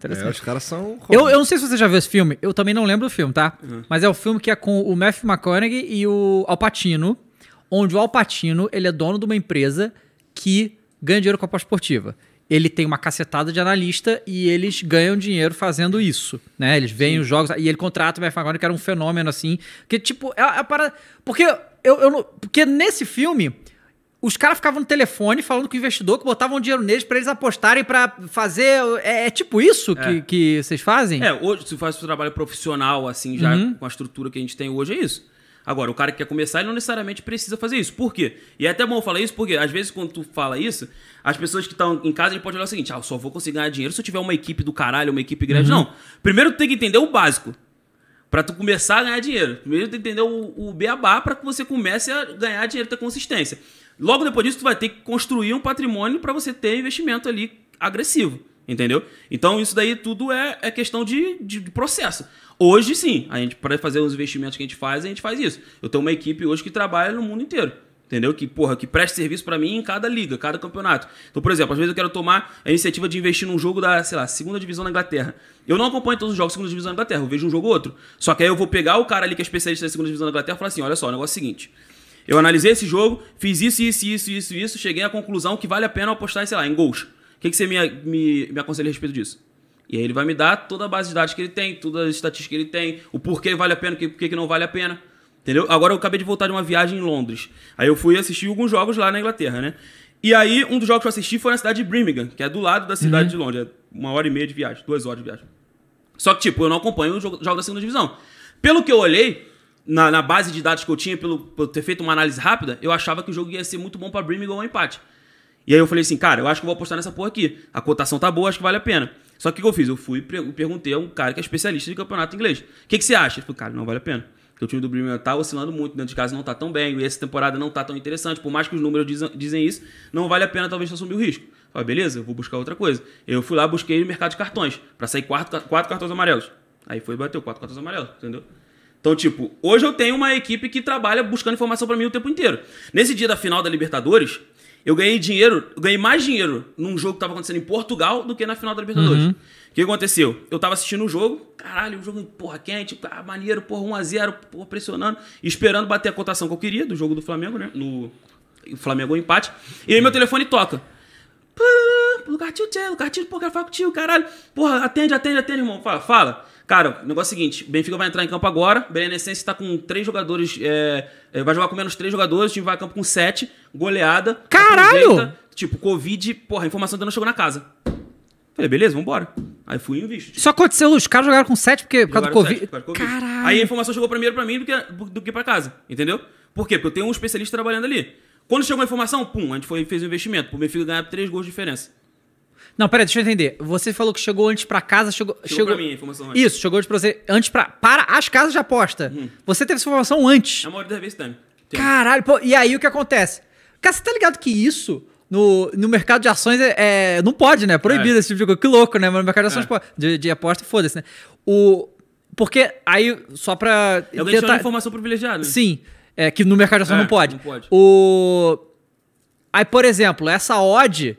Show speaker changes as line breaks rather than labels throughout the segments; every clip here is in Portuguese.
interessante. É, os caras são. Eu, eu não sei se você já viu esse filme, eu também não lembro do filme, tá? Uhum. Mas é o filme que é com o Matthew McConaughey e o Alpatino, onde o Alpatino ele é dono de uma empresa que ganha dinheiro com a aposta esportiva ele tem uma cacetada de analista e eles ganham dinheiro fazendo isso, né? Eles veem Sim. os jogos e ele contrata o McConaughey, que era um fenômeno assim, que tipo, é, é para porque eu, eu não, porque nesse filme os caras ficavam no telefone falando com o investidor que botavam dinheiro neles para eles apostarem para fazer. É, é, tipo isso que, é. que vocês fazem? É,
hoje, se faz o trabalho profissional, assim, já uhum. com a estrutura que a gente tem hoje, é isso. Agora, o cara que quer começar, ele não necessariamente precisa fazer isso. Por quê? E é até bom falar isso, porque às vezes quando tu fala isso, as pessoas que estão em casa, ele pode olhar o seguinte: ah, eu só vou conseguir ganhar dinheiro se eu tiver uma equipe do caralho, uma equipe grande. Uhum. Não. Primeiro tu tem que entender o básico para tu começar a ganhar dinheiro. Primeiro tu entender o, o beabá para que você comece a ganhar dinheiro, ter consistência. Logo depois disso, tu vai ter que construir um patrimônio para você ter investimento ali agressivo. Entendeu? Então, isso daí tudo é, é questão de, de, de processo. Hoje, sim, a gente, para fazer os investimentos que a gente faz, a gente faz isso. Eu tenho uma equipe hoje que trabalha no mundo inteiro entendeu? Que, porra, que preste serviço para mim em cada liga, cada campeonato. Então, por exemplo, às vezes eu quero tomar a iniciativa de investir num jogo da, sei lá, segunda divisão da Inglaterra. Eu não acompanho todos os jogos da segunda divisão da Inglaterra, eu vejo um jogo ou outro. Só que aí eu vou pegar o cara ali que é especialista da segunda divisão da Inglaterra e falar assim, olha só, o negócio é o seguinte, eu analisei esse jogo, fiz isso, isso, isso, isso, isso, cheguei à conclusão que vale a pena apostar, sei lá, em gols. O que, que você me, me, me aconselha a respeito disso? E aí ele vai me dar toda a base de dados que ele tem, toda a estatística que ele tem, o porquê vale a pena, o porquê que não vale a pena. Entendeu? Agora eu acabei de voltar de uma viagem em Londres. Aí eu fui assistir alguns jogos lá na Inglaterra, né? E aí, um dos jogos que eu assisti foi na cidade de Birmingham, que é do lado da cidade uhum. de Londres. É uma hora e meia de viagem, duas horas de viagem. Só que, tipo, eu não acompanho o jogo, jogo da segunda divisão. Pelo que eu olhei, na, na, base de dados que eu tinha, pelo, pelo ter feito uma análise rápida, eu achava que o jogo ia ser muito bom para Birmingham ou um empate. E aí eu falei assim, cara, eu acho que eu vou apostar nessa porra aqui. A cotação tá boa, acho que vale a pena. Só que o que eu fiz? Eu fui perguntei a um cara que é especialista de campeonato inglês. O que, que você acha? Ele falou, cara, não vale a pena. Porque o time do Birmingham tá oscilando muito, dentro de casa não tá tão bem, e essa temporada não tá tão interessante, por mais que os números dizem, dizem isso, não vale a pena talvez assumir o risco. Eu falei, beleza, eu vou buscar outra coisa. Eu fui lá, busquei no mercado de cartões, para sair quatro, quatro cartões amarelos. Aí foi e bateu quatro cartões amarelos, entendeu? Então, tipo, hoje eu tenho uma equipe que trabalha buscando informação para mim o tempo inteiro. Nesse dia da final da Libertadores, eu ganhei dinheiro, eu ganhei mais dinheiro num jogo que estava acontecendo em Portugal do que na final da Libertadores. Uhum. O que aconteceu? Eu estava assistindo o um jogo, caralho, o um jogo, porra, quente, ah, maneiro, porra, 1x0, porra, pressionando, esperando bater a cotação que eu queria do jogo do Flamengo, né? No o Flamengo empate. E aí meu telefone toca. Lugar tio, tio, lugar tio, pô, quero falar tio, caralho. Porra, atende, atende, atende, irmão. Fala, fala. Cara, o negócio é o seguinte: o Benfica vai entrar em campo agora. O Belenenses está com três jogadores. É, é, vai jogar com menos três jogadores. O time vai a campo com sete. Goleada. Tá Caralho! Aproveita, tipo, Covid. Porra, a informação ainda não chegou na casa. Falei, beleza, vambora.
Aí fui e invisto. Isso aconteceu, os caras jogaram com sete porque por causa, do Covid. 7, por causa do
Covid. Caralho. Aí a informação chegou primeiro pra mim do que, do que pra casa, entendeu? Por quê? Porque eu tenho um especialista trabalhando ali. Quando chegou a informação, pum, a gente foi, fez o um investimento. O Benfica ganhar três gols de diferença.
Não, pera, deixa eu entender. Você falou que chegou antes para casa, chegou. Chegou, chegou... pra mim a informação antes. Isso, chegou antes pra você. Antes pra, para as casas de aposta. Hum. Você teve essa informação antes. É a
maioria da vez, né?
também. Caralho, pô, e aí o que acontece? Cara, você tá ligado que isso no, no mercado de ações é, é não pode, né? É proibido é. esse tipo de coisa. Que louco, né? Mas no mercado de ações é. pode. De, de aposta, foda-se, né? O, porque aí, só pra. eu o que tentar... informação privilegiada. Né? Sim. É, que no mercado de ações não pode. Não pode. O... Aí, por exemplo, essa odd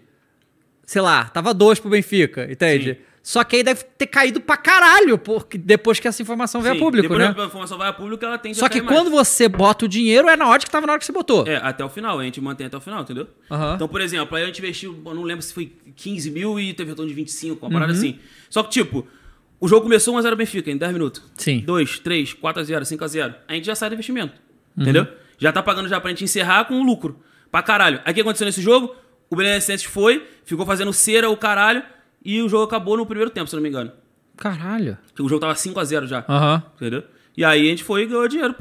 sei lá, tava dois pro Benfica, entende? Sim. Só que aí deve ter caído pra caralho porque depois que essa informação veio a público, depois né? Depois que
a informação vai a público, ela tem Só que quando
mais. você bota o dinheiro, é na hora que tava na hora que você botou. É, até o final. A gente mantém até o final, entendeu?
Uhum. Então, por exemplo, aí a gente investiu, eu não lembro se foi 15 mil e teve retorno de 25, uma parada uhum. assim. Só que, tipo, o jogo começou 1x0 Benfica em 10 minutos. Sim. 2, 3, 4x0, 5x0. A, gente já sai do investimento, uhum. entendeu? Já tá pagando já pra gente encerrar com um lucro. Pra caralho. Aí o que aconteceu nesse jogo? O Belenenses foi, ficou fazendo cera o caralho e o jogo acabou no primeiro tempo, se não me engano. Caralho. o jogo tava 5x0 já. Aham. Entendeu? E aí a gente foi e ganhou dinheiro.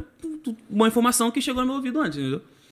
Uma informação que chegou no meu ouvido antes, entendeu?